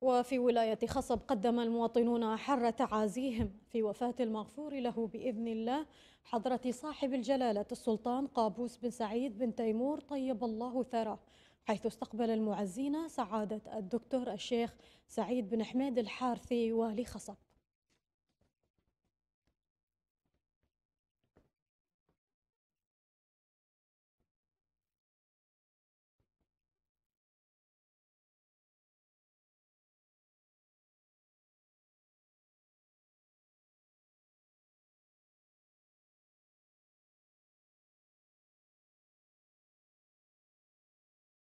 وفي ولاية خصب قدم المواطنون حر تعازيهم في وفاة المغفور له بإذن الله حضرة صاحب الجلالة السلطان قابوس بن سعيد بن تيمور طيب الله ثراه حيث استقبل المعزين سعادة الدكتور الشيخ سعيد بن حميد الحارثي والي خصب